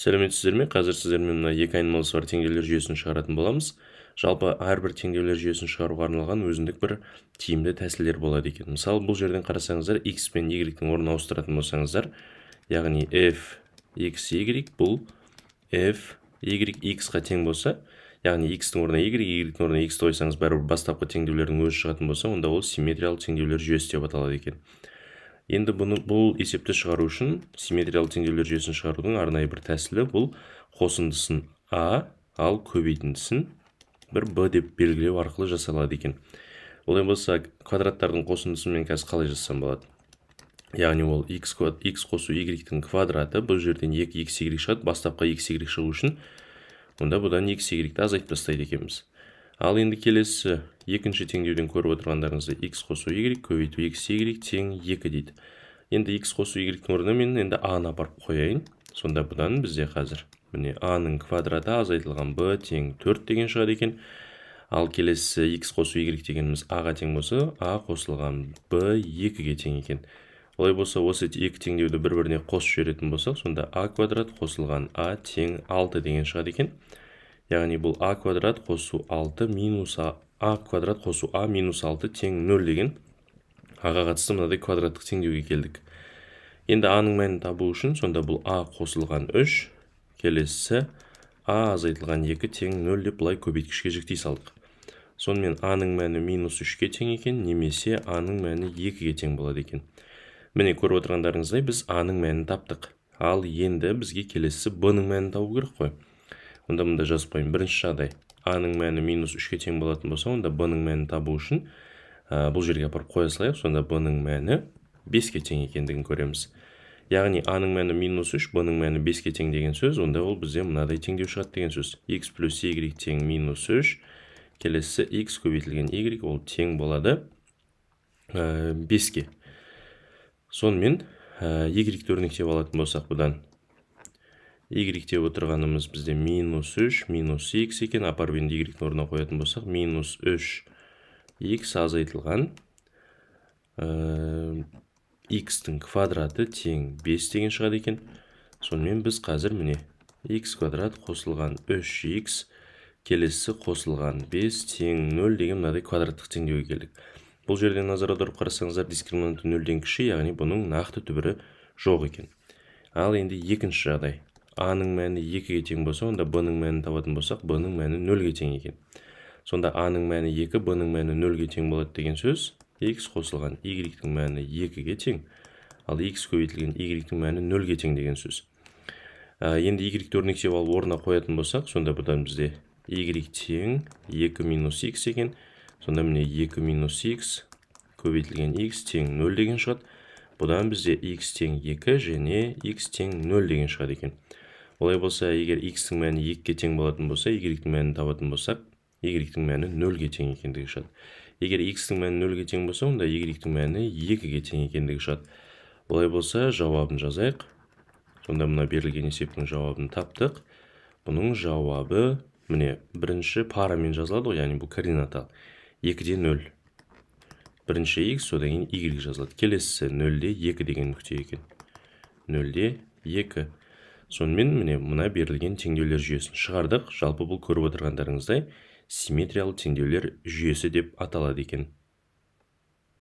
сәлеметсіздер ме қазір сіздермен мына екі айнымалысы бар теңгелер жүйесін шығаратын боламыз жалпы әрбір теңгелер жүйесін шығаруға арналған өзіндік бір тиімді тәсілдер болады екен мысалы бұл жерден қарасаңыздар x пен y-дің орнын ауыстыратын болсаңыздар яғни f x y бұл f y x-қа тең болса яғни x-тің орнына y y-дің орнына x-ті қойсаңыз бәрібір бастапқы теңдеулердің өзі шығатын болса онда ол симметриялы теңдеулер жүйесі деп аталады екен енді бұны бұл есепті шығару үшін симметриялы теңдеулер жүйесін шығарудың арнайы бір тәсілі бұл қосындысын а ал көбейтіндісін бір б деп белгілеу арқылы жасалады екен олай болса квадраттардың қосындысын мен қазір қалай жазсам болады яғни ол x, x қосу y квадраты бұл жерден 2x y шығады бастапқы x шығу үшін онда бұдан x y азайтып тастайды екенбіз ал енді келесі екінші теңдеуден көріп отырғандарыңызды x қосу y көбейту x y тең 2 дейді енді x қосу y орнына мен енді а-ны апарып қояйын сонда бұдан бізде қазір міне а-ның квадраты азайтылған b тең 4 деген шығады екен ал келесі x қосу y дегеніміз а-ға тең болса а қосылған b 2-ге тең екен олай болса осы екі теңдеуді бір біріне қосып жіберетін болсақ сонда а квадрат қосылған а тең 6 деген шығады екен яғни бұл а квадрат қосу 6 минус а а квадрат қосу а минус алты тең нөл деген аға қатысты мынадай квадраттық теңдеуге келдік енді аның мәнін табу үшін сонда бұл а қосылған 3 келесі а азайтылған 2 тең 0 деп былай көбейткішке жіктей салдық сонымен аның мәні минус үшке тең екен немесе аның мәні екіге тең болады екен міне көріп отырғандарыңыздай біз аның мәнін таптық ал енді бізге келесі б ның мәнін табу керек қой онда мында жазып қояйын бірінші жағдай аның мәні минус үшке тең болатын болса онда б-ның мәнін табу үшін ә, бұл жерге апарып қоя салайық сонда б-ның мәні беске тең екендігін көреміз яғни аның мәні минус үш б-ның мәні беске тең деген сөз онда ол бізде мынадай теңдеу шығады деген сөз x плюс y тең минус үш келесі x көбейтілген y ол тең болады беске сонымен ә, y өрнектеп алатын болсақ бұдан y отырғанымыз бізде минус 3 минус x екен апарып y-дің орнына қоятын болсақ минус 3 x азайтылған x-тің э, квадраты тең 5 деген шығады екен сонымен біз қазір міне x квадрат қосылған 3x келесі қосылған 5 тен 0 деген мұнады квадраттық теңдеуге келдік бұл жерден назар аударып қарасаңыздар дискриминанты 0-ден кіші яғни бұның нақты түбірі жоқ екен ал енді екінші жағдай аның мәні 2 ге тең болса онда бның мәнін табатын болсақ бның мәні 0 0ге тең екен сонда аның мәні 2 екі бның мәні 0 0ге тең болады деген сөз x қосылған y-тің мәні 2 2-ге тең ал x көбейтілген y-тің мәні 0 ге тең деген сөз енді y-ті алып орнына қоятын болсақ сонда бұдан бізде y тең 2 x екен сонда міне 2 x көбейтілген x тең 0 деген шығады бұдан бізде x тең 2 және x тең 0 деген шығады екен олай болса егер х-тің мәні 2-ге тең болатын болса y-тің мәнін табатын болсақ y-тің мәні 0-ге тең екендігі шығады егер x тің мәні 0-ге тең болса онда y-тің мәні 2-ге тең екендігі шығады олай болса жауабын жазайық сонда мына берілген есептің жауабын таптық бұның жауабы міне бірінші парамен жазылады ғой яғни бұл координатал 2-де 0 бірінші x содан кейін y жазылады келесісі 0-де 2 деген нүкте екен 0-де 2 сонымен міне мына берілген теңдеулер жүйесін шығардық жалпы бұл көріп отырғандарыңыздай симметриялы теңдеулер жүйесі деп аталады екен